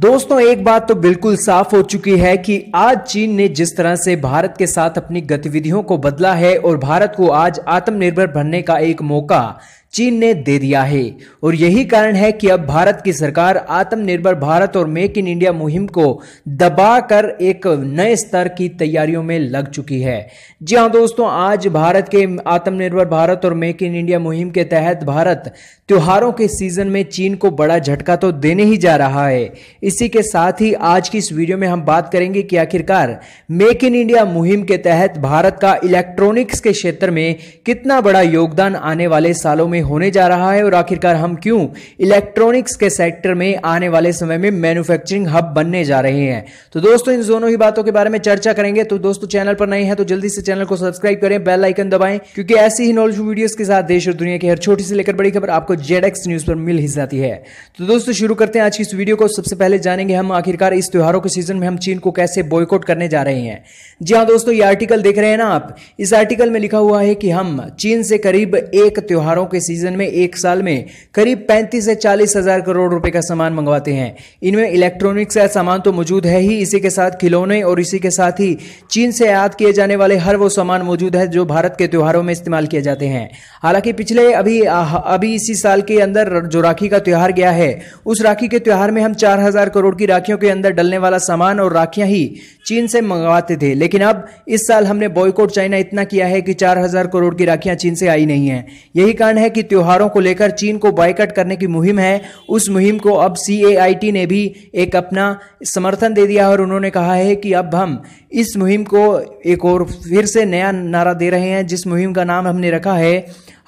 दोस्तों एक बात तो बिल्कुल साफ हो चुकी है कि आज चीन ने जिस तरह से भारत के साथ अपनी गतिविधियों को बदला है और भारत को आज आत्मनिर्भर बनने का एक मौका चीन ने दे दिया है और यही कारण है कि अब भारत की सरकार आत्मनिर्भर भारत और मेक इन इंडिया मुहिम को दबाकर एक नए स्तर की तैयारियों में लग चुकी है जी हाँ दोस्तों आज भारत के आत्मनिर्भर भारत और मेक इन इंडिया मुहिम के तहत भारत त्योहारों के सीजन में चीन को बड़ा झटका तो देने ही जा रहा है इसी के साथ ही आज की इस वीडियो में हम बात करेंगे कि आखिरकार मेक इन इंडिया मुहिम के तहत भारत का इलेक्ट्रॉनिक्स के क्षेत्र में कितना बड़ा योगदान आने वाले सालों में में होने जा रहा है और आखिरकार हम क्यों इलेक्ट्रॉनिक्स के सेक्टर में आने वाले समय में मैन्युफैक्चरिंग हब बनने जा रहे हैं तो दोस्तों इन दोनों ही बातों के बारे में चर्चा करेंगे तो दोस्तों चैनल पर नए हैं तो जल्दी से चैनल को सब्सक्राइब करें बेल आइकन दबाएं क्योंकि ऐसी ही नॉलेज वीडियोस के साथ देश और दुनिया की हर छोटी से लेकर बड़ी खबर आपको जेड न्यूज पर मिल ही जाती है तो दोस्तों शुरू करते हैं आज की इस वीडियो को सबसे पहले जानेंगे हम आखिरकार इस त्योहारों के सीजन में हम चीन को कैसे बॉयकॉट करने जा रहे हैं जी हाँ दोस्तों ये आर्टिकल देख रहे हैं ना आप इस आर्टिकल में लिखा हुआ है कि हम चीन से करीब एक त्योहारों के सीजन में एक साल में करीब पैंतीस से चालीस हजार करोड़ रुपए का सामान मंगवाते हैं इनमें इलेक्ट्रॉनिक्स का सामान तो मौजूद है ही इसी के साथ खिलौने और इसी के साथ ही चीन से आयात किए जाने वाले हर वो सामान मौजूद है जो भारत के त्योहारों में इस्तेमाल किए जाते हैं हालांकि पिछले अभी अभी इसी साल के अंदर जो राखी का त्यौहार गया है उस राखी के त्यौहार में हम चार करोड़ की राखियों के अंदर डलने वाला सामान और राखियां ही चीन से मंगवाते थे लेकिन अब इस साल हमने बॉयकॉट चाइना इतना किया है कि चार हजार करोड़ की राखियां चीन से आई नहीं है यही कारण है कि की त्योहारों को लेकर चीन को बाइकट करने की मुहिम है उस मुहिम को अब सी ने भी एक अपना समर्थन दे दिया और उन्होंने कहा है कि अब हम इस मुहिम को एक और फिर से नया नारा दे रहे हैं जिस मुहिम का नाम हमने रखा है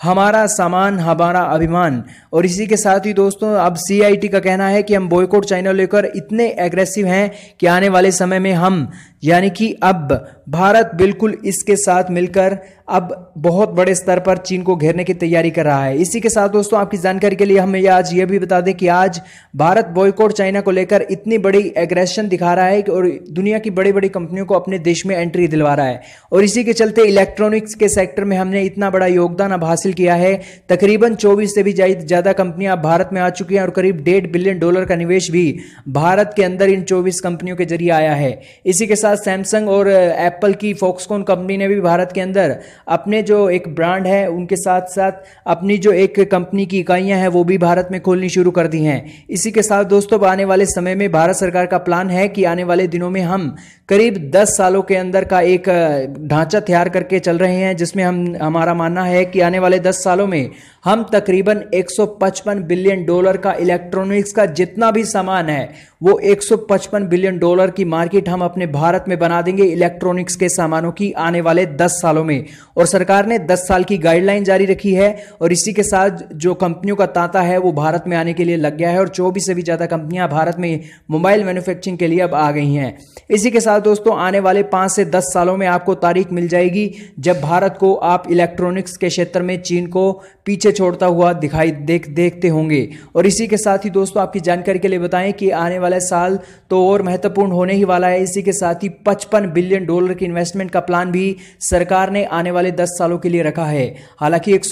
हमारा सामान हमारा अभिमान और इसी के साथ ही दोस्तों अब सी का कहना है कि हम बॉयकॉट चाइना लेकर इतने एग्रेसिव हैं कि आने वाले समय में हम यानी कि अब भारत बिल्कुल इसके साथ मिलकर अब बहुत बड़े स्तर पर चीन को घेरने की तैयारी कर रहा है इसी के साथ दोस्तों आपकी जानकारी के लिए हमें आज ये भी बता दें कि आज भारत बॉयकॉट चाइना को लेकर इतनी बड़ी एग्रेशन दिखा रहा है और दुनिया की बड़ी बड़ी कंपनियों को अपने देश में एंट्री दिलवा रहा है और इसी के चलते इलेक्ट्रॉनिक्स के सेक्टर में हमने इतना बड़ा योगदान अब हासिल हासिल किया है तकरीबन 24 से भी ज़्यादा कंपनियां भारत में आ चुकी हैं और करीब डेढ़ बिलियन डॉलर का निवेश भी भारत के अंदर इन 24 कंपनियों के जरिए आया है इसी के साथ सैमसंग और एप्पल की फोक्सकॉन कंपनी ने भी भारत के अंदर अपने जो एक ब्रांड है उनके साथ साथ अपनी जो एक कंपनी की इकाइयां हैं वो भी भारत में खोलनी शुरू कर दी हैं इसी के साथ दोस्तों आने वाले समय में भारत सरकार का प्लान है कि आने वाले दिनों में हम करीब 10 सालों के अंदर का एक ढांचा तैयार करके चल रहे हैं जिसमें हम हमारा मानना है कि आने वाले दस सालों में हम तकरीबन 155 बिलियन डॉलर का इलेक्ट्रॉनिक्स का जितना भी सामान है वो 155 बिलियन डॉलर की मार्केट हम अपने भारत में बना देंगे इलेक्ट्रॉनिक्स के सामानों की आने वाले 10 सालों में और सरकार ने 10 साल की गाइडलाइन जारी रखी है और इसी के साथ जो कंपनियों का तांता है वो भारत में आने के लिए लग गया है और चौबीस से भी ज़्यादा कंपनियां भारत में मोबाइल मैन्युफैक्चरिंग के लिए अब आ गई हैं इसी के साथ दोस्तों आने वाले पाँच से दस सालों में आपको तारीख मिल जाएगी जब भारत को आप इलेक्ट्रॉनिक्स के क्षेत्र में चीन को पीछे छोड़ता हुआ दिखाई देख देखते होंगे और इसी के साथ ही दोस्तों आपकी जानकारी के लिए बताएं कि आने वाला साल तो और महत्वपूर्ण होने ही वाला है इसी के साथ ही पचपन बिलियन डॉलर के इन्वेस्टमेंट का प्लान भी सरकार ने आने वाले दस सालों के लिए रखा है हालांकि एक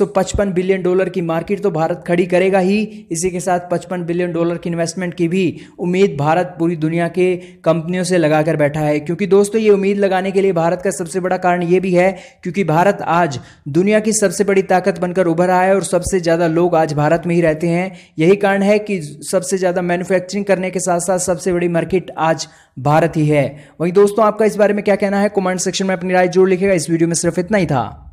बिलियन डॉलर की मार्केट तो भारत खड़ी करेगा ही इसी के साथ पचपन बिलियन डॉलर की इन्वेस्टमेंट की भी उम्मीद भारत पूरी दुनिया के कंपनियों से लगाकर बैठा है क्योंकि दोस्तों ये उम्मीद लगाने के लिए भारत का सबसे बड़ा कारण ये भी है क्योंकि भारत आज दुनिया की सबसे बड़ी ताकत बनकर उभर आया है और सबसे ज़्यादा लोग आज भारत में ही रहते हैं यही कारण है कि सबसे ज़्यादा मैन्युफैक्चरिंग करने के साथ साथ सबसे बड़ी मार्केट आज भारत ही है वहीं दोस्तों आपका इस बारे में क्या कहना है कमेंट सेक्शन में अपनी राय जोड़ लिखेगा इस वीडियो में सिर्फ इतना ही था